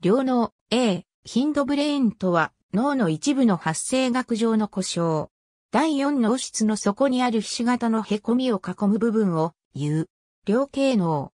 両脳 A、ヒンドブレインとは脳の一部の発生学上の故障。第四脳室の底にある皮脂型の凹みを囲む部分を言う。両系脳。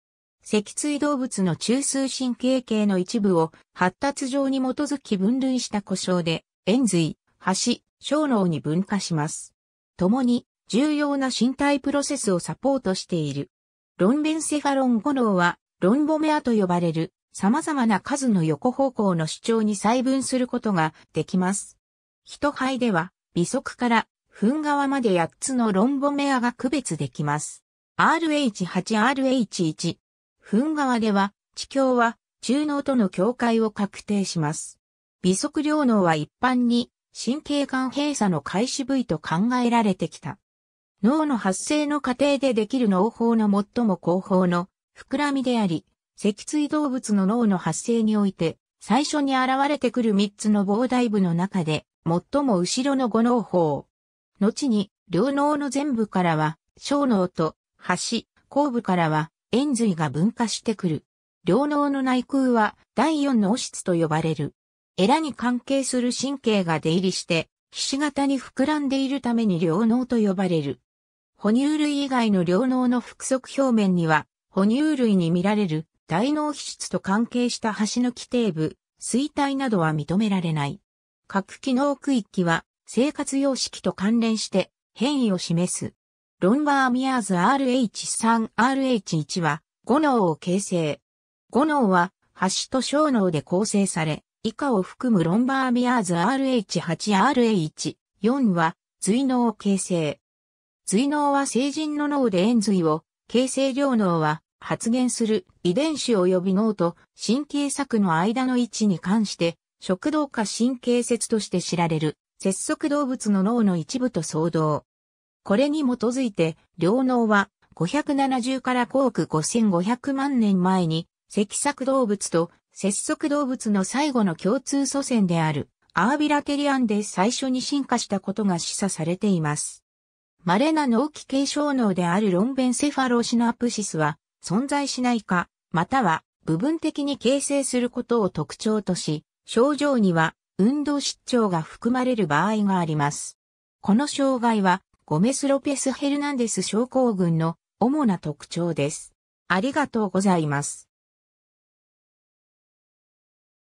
脊椎動物の中枢神経系の一部を発達上に基づき分類した故障で、円髄、端、小脳に分化します。共に重要な身体プロセスをサポートしている。ロンベンセファロン5脳は、ロンボメアと呼ばれる様々な数の横方向の主張に細分することができます。人肺では、微速から噴側まで8つのロンボメアが区別できます。RH8RH1。噴側では、地境は中脳との境界を確定します。微速量脳は一般に神経管閉鎖の開始部位と考えられてきた。脳の発生の過程でできる脳法の最も後方の膨らみであり、脊椎動物の脳の発生において、最初に現れてくる3つの膨大部の中で、最も後ろの五脳法。後に、両脳の全部からは、小脳と、端、後部からは、円髄が分化してくる。両脳の内腔は、第4脳室と呼ばれる。エラに関係する神経が出入りして、ひし形に膨らんでいるために両脳と呼ばれる。哺乳類以外の両脳の複足表面には、哺乳類に見られる大脳皮質と関係した端の基底部、衰退などは認められない。各機能区域は生活様式と関連して変異を示す。ロンバーミアーズ RH3、RH1 は五脳を形成。五脳は端と小脳で構成され、以下を含むロンバーミアーズ RH8、r h 4は髄脳を形成。髄脳は成人の脳で円髄を、形成両脳は発現する遺伝子及び脳と神経作の間の位置に関して、食道下神経節として知られる、節足動物の脳の一部と相同。これに基づいて、両脳は570から5億5500万年前に、脊索動物と節足動物の最後の共通祖先である、アービラテリアンで最初に進化したことが示唆されています。稀な脳器系小脳であるロンベンセファロシナプシスは、存在しないか、または部分的に形成することを特徴とし、症状には運動失調が含まれる場合があります。この障害はゴメス・ロペス・ヘルナンデス症候群の主な特徴です。ありがとうございます。